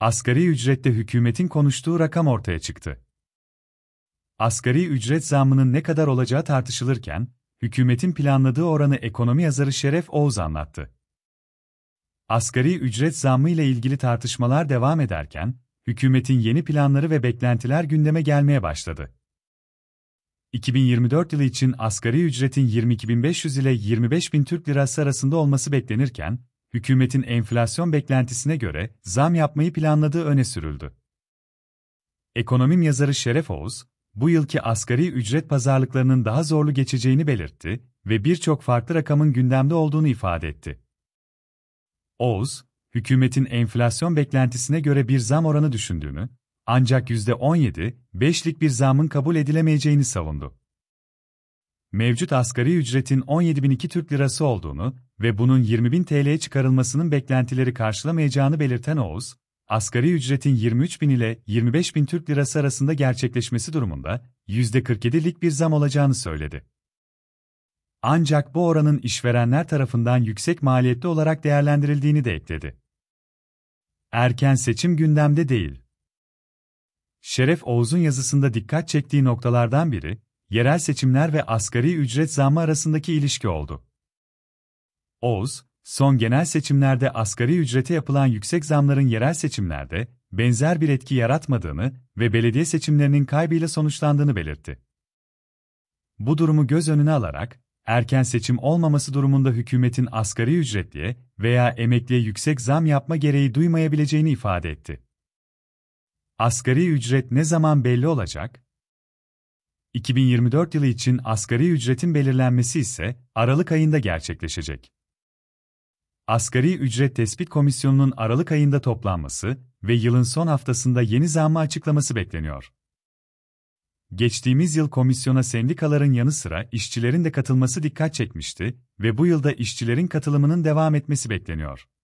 Asgari ücrette hükümetin konuştuğu rakam ortaya çıktı. Asgari ücret zammının ne kadar olacağı tartışılırken, hükümetin planladığı oranı ekonomi yazarı Şeref Oğuz anlattı. Asgari ücret zammı ile ilgili tartışmalar devam ederken, hükümetin yeni planları ve beklentiler gündeme gelmeye başladı. 2024 yılı için asgari ücretin 22.500 ile 25.000 Türk Lirası arasında olması beklenirken, hükümetin enflasyon beklentisine göre zam yapmayı planladığı öne sürüldü. Ekonomim yazarı Şeref Oğuz, bu yılki asgari ücret pazarlıklarının daha zorlu geçeceğini belirtti ve birçok farklı rakamın gündemde olduğunu ifade etti. Oğuz, hükümetin enflasyon beklentisine göre bir zam oranı düşündüğünü, ancak %17, 5'lik bir zamın kabul edilemeyeceğini savundu mevcut asgari ücretin 17.002 Türk Lirası olduğunu ve bunun 20.000 TL'ye çıkarılmasının beklentileri karşılamayacağını belirten Oğuz, asgari ücretin 23.000 ile 25.000 Türk Lirası arasında gerçekleşmesi durumunda %47'lik bir zam olacağını söyledi. Ancak bu oranın işverenler tarafından yüksek maliyetli olarak değerlendirildiğini de ekledi. Erken seçim gündemde değil. Şeref Oğuz'un yazısında dikkat çektiği noktalardan biri, yerel seçimler ve asgari ücret zammı arasındaki ilişki oldu. Oğuz, son genel seçimlerde asgari ücrete yapılan yüksek zamların yerel seçimlerde benzer bir etki yaratmadığını ve belediye seçimlerinin kaybıyla sonuçlandığını belirtti. Bu durumu göz önüne alarak, erken seçim olmaması durumunda hükümetin asgari ücretliye veya emekliye yüksek zam yapma gereği duymayabileceğini ifade etti. Asgari ücret ne zaman belli olacak? 2024 yılı için asgari ücretin belirlenmesi ise Aralık ayında gerçekleşecek. Asgari Ücret Tespit Komisyonu'nun Aralık ayında toplanması ve yılın son haftasında yeni zammı açıklaması bekleniyor. Geçtiğimiz yıl komisyona sendikaların yanı sıra işçilerin de katılması dikkat çekmişti ve bu yılda işçilerin katılımının devam etmesi bekleniyor.